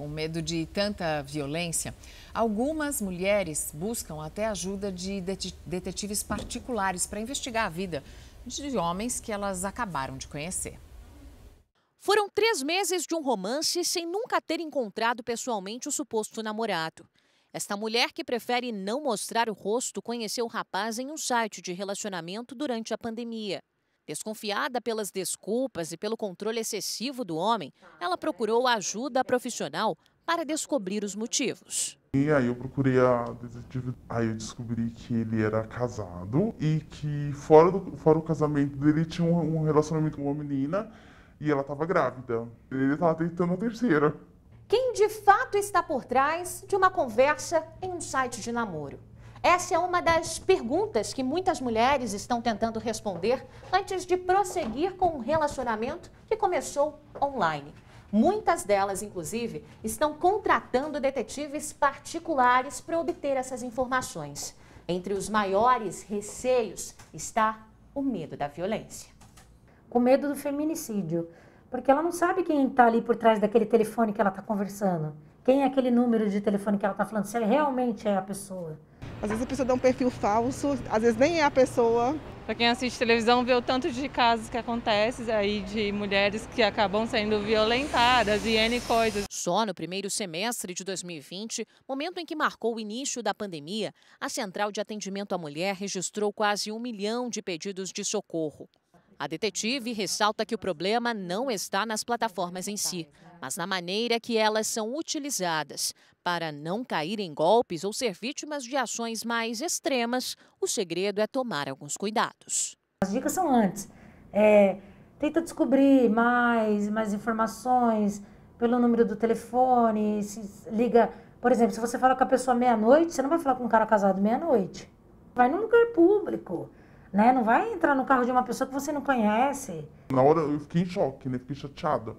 Com medo de tanta violência, algumas mulheres buscam até ajuda de detetives particulares para investigar a vida de homens que elas acabaram de conhecer. Foram três meses de um romance sem nunca ter encontrado pessoalmente o suposto namorado. Esta mulher, que prefere não mostrar o rosto, conheceu o rapaz em um site de relacionamento durante a pandemia. Desconfiada pelas desculpas e pelo controle excessivo do homem, ah, ela tá. procurou ajuda profissional para descobrir os motivos. E aí eu procurei a detetive, aí eu descobri que ele era casado e que fora, do, fora o casamento dele tinha um, um relacionamento com uma menina e ela estava grávida. Ele estava tentando a terceira. Quem de fato está por trás de uma conversa em um site de namoro? Essa é uma das perguntas que muitas mulheres estão tentando responder antes de prosseguir com um relacionamento que começou online. Muitas delas, inclusive, estão contratando detetives particulares para obter essas informações. Entre os maiores receios está o medo da violência. O medo do feminicídio, porque ela não sabe quem está ali por trás daquele telefone que ela está conversando, quem é aquele número de telefone que ela está falando, se é realmente é a pessoa. Às vezes a pessoa dá um perfil falso, às vezes nem é a pessoa. Para quem assiste televisão, vê o tanto de casos que acontecem aí de mulheres que acabam sendo violentadas e N coisas. Só no primeiro semestre de 2020, momento em que marcou o início da pandemia, a Central de Atendimento à Mulher registrou quase um milhão de pedidos de socorro. A detetive ressalta que o problema não está nas plataformas em si, mas na maneira que elas são utilizadas. Para não cair em golpes ou ser vítimas de ações mais extremas, o segredo é tomar alguns cuidados. As dicas são antes. É, tenta descobrir mais, mais informações pelo número do telefone, liga. Por exemplo, se você fala com a pessoa meia-noite, você não vai falar com um cara casado meia-noite. Vai num lugar público né? Não vai entrar no carro de uma pessoa que você não conhece. Na hora eu fiquei em choque, né? Fiquei chateada.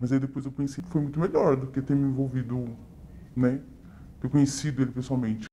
Mas aí depois eu pensei que foi muito melhor do que ter me envolvido, né? Ter conhecido ele pessoalmente.